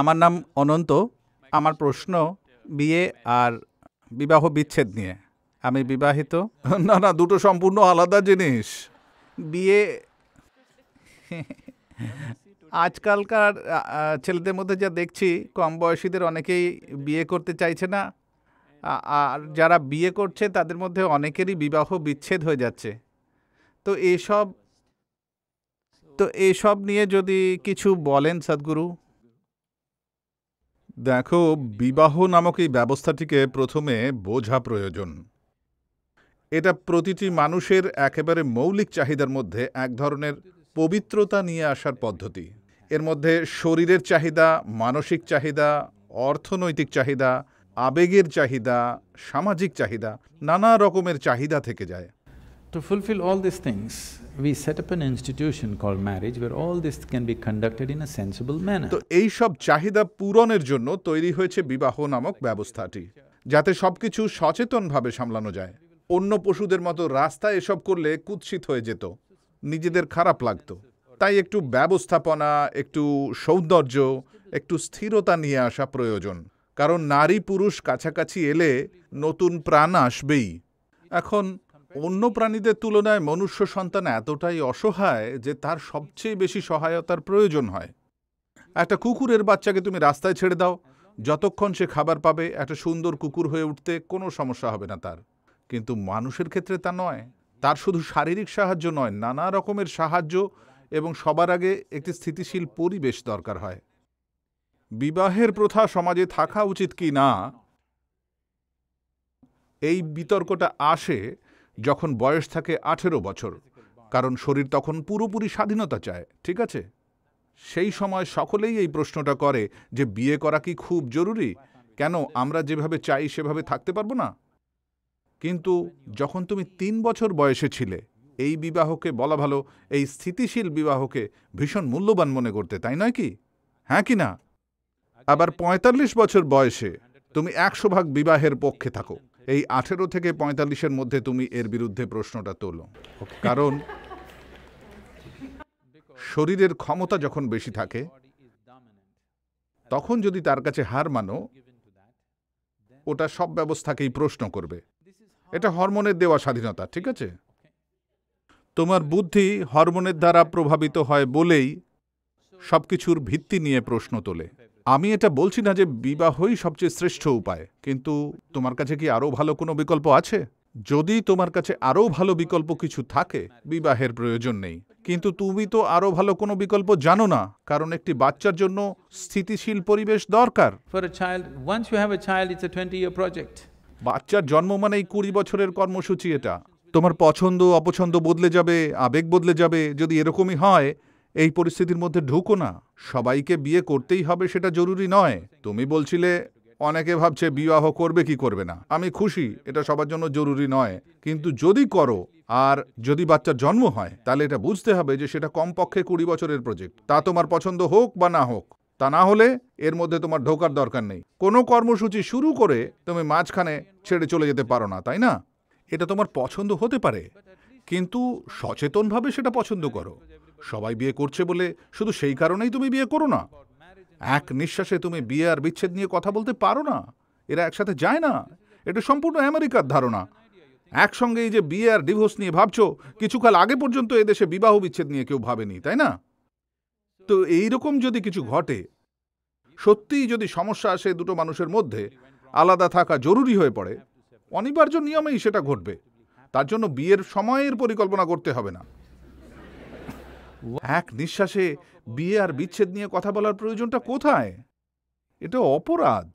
আমার নাম অনন্ত আমার প্রশ্ন বিয়ে আর বিবাহ বিচ্ছেদ নিয়ে আমি বিবাহিত না না দুটো সম্পূর্ণ আলাদা জিনিস বিয়ে আজকালকার ছেলেদের মধ্যে যা দেখছি কম বয়সীদের অনেকেই বিয়ে করতে চাইছে না আর যারা বিয়ে করছে তাদের মধ্যে অনেকেরই বিবাহ বিচ্ছেদ হয়ে যাচ্ছে তো এইসব তো এইসব নিয়ে যদি কিছু বলেন সদ্গুরু দেখো বিবাহ নামক এই ব্যবস্থাটিকে প্রথমে বোঝা প্রয়োজন এটা প্রতিটি মানুষের একেবারে মৌলিক চাহিদার মধ্যে এক ধরনের পবিত্রতা নিয়ে আসার পদ্ধতি এর মধ্যে শরীরের চাহিদা মানসিক চাহিদা অর্থনৈতিক চাহিদা আবেগের চাহিদা সামাজিক চাহিদা নানা রকমের চাহিদা থেকে যায় to fulfil all this things we set up an institution called marriage where all this can be conducted in a sensible manner. তো এই সব চাহিদা পূরণের জন্য তৈরি হয়েছে বিবাহ নামক ব্যবস্থাটি যাতে সবকিছু সচেতনভাবে সামলানো যায় অন্য পশুদের মতো রাস্তায় এসব করলে কুৎসিত হয়ে যেত নিজেদের খারাপ লাগতো তাই একটু ব্যবস্থাপনা একটু সৌন্দর্য একটু স্থিরতা নিয়ে আসা প্রয়োজন কারণ নারী পুরুষ কাছাকাছি এলে নতুন প্রাণ আসবেই এখন অন্য প্রাণীদের তুলনায় মনুষ্য সন্তান এতটাই অসহায় যে তার সবচেয়ে বেশি সহায়তার প্রয়োজন হয় একটা কুকুরের বাচ্চাকে তুমি রাস্তায় ছেড়ে দাও যতক্ষণ সে খাবার পাবে একটা সুন্দর কুকুর হয়ে উঠতে কোনো সমস্যা হবে না তার কিন্তু মানুষের ক্ষেত্রে তা নয় তার শুধু শারীরিক সাহায্য নয় নানা রকমের সাহায্য এবং সবার আগে একটি স্থিতিশীল পরিবেশ দরকার হয় বিবাহের প্রথা সমাজে থাকা উচিত কি না এই বিতর্কটা আসে যখন বয়স থাকে আঠেরো বছর কারণ শরীর তখন পুরোপুরি স্বাধীনতা চায় ঠিক আছে সেই সময় সকলেই এই প্রশ্নটা করে যে বিয়ে করা কি খুব জরুরি কেন আমরা যেভাবে চাই সেভাবে থাকতে পারবো না কিন্তু যখন তুমি তিন বছর বয়সে ছিলে এই বিবাহকে বলা ভালো এই স্থিতিশীল বিবাহকে ভীষণ মূল্যবান মনে করতে তাই নয় কি হ্যাঁ কি না আবার ৪৫ বছর বয়সে তুমি একশো ভাগ বিবাহের পক্ষে থাকো এই আঠেরো থেকে পঁয়তাল্লিশের মধ্যে তুমি এর বিরুদ্ধে প্রশ্নটা তোলো কারণ শরীরের ক্ষমতা যখন বেশি থাকে তখন যদি তার কাছে হার মানো ওটা সব ব্যবস্থাকেই প্রশ্ন করবে এটা হরমোনের দেওয়া স্বাধীনতা ঠিক আছে তোমার বুদ্ধি হরমোনের দ্বারা প্রভাবিত হয় বলেই সব কিছুর ভিত্তি নিয়ে প্রশ্ন তোলে আমি এটা বলছি না যে বিবাহই সবচেয়ে শ্রেষ্ঠ উপায় কিন্তু তোমার কাছে কি আরও ভালো কোনো বিকল্প আছে যদি তোমার কাছে আরও ভালো বিকল্প কিছু থাকে বিবাহের প্রয়োজন নেই কিন্তু তুমি তো আরও ভালো কোনো বিকল্প জানো না কারণ একটি বাচ্চার জন্য স্থিতিশীল পরিবেশ দরকার বাচ্চার জন্ম মানেই কুড়ি বছরের কর্মসূচি এটা তোমার পছন্দ অপছন্দ বদলে যাবে আবেগ বদলে যাবে যদি এরকমই হয় এই পরিস্থিতির মধ্যে ঢুকো না সবাইকে বিয়ে করতেই হবে সেটা জরুরি নয় তুমি বলছিলে অনেকে ভাবছে বিবাহ করবে কি করবে না আমি খুশি এটা সবার জন্য জরুরি নয় কিন্তু যদি করো আর যদি বাচ্চার জন্ম হয় তাহলে এটা বুঝতে হবে যে সেটা কমপক্ষে কুড়ি বছরের প্রজেক্ট তা তোমার পছন্দ হোক বা না হোক তা না হলে এর মধ্যে তোমার ঢোকার দরকার নেই কোনো কর্মসূচি শুরু করে তুমি মাঝখানে ছেড়ে চলে যেতে পারো না তাই না এটা তোমার পছন্দ হতে পারে কিন্তু সচেতনভাবে সেটা পছন্দ করো সবাই বিয়ে করছে বলে শুধু সেই কারণেই তুমি বিয়ে করো না এক নিঃশ্বাসে তুমি বিয়ে আর বিচ্ছেদ নিয়ে কথা বলতে পারো না এরা একসাথে যায় না এটা সম্পূর্ণ আমেরিকার ধারণা একসঙ্গে এই যে বিয়ে আর ডিভোর্স নিয়ে ভাবছো কিছুকাল আগে পর্যন্ত এদেশে বিবাহ বিচ্ছেদ নিয়ে কেউ ভাবেনি তাই না তো এইরকম যদি কিছু ঘটে সত্যিই যদি সমস্যা আসে দুটো মানুষের মধ্যে আলাদা থাকা জরুরি হয়ে পড়ে অনিবার্য নিয়মেই সেটা ঘটবে তার জন্য বিয়ের সময়ের পরিকল্পনা করতে হবে না এক নিঃশ্বাসে বিয়ে আর বিচ্ছেদ নিয়ে কথা বলার প্রয়োজনটা কোথায় এটা অপরাধ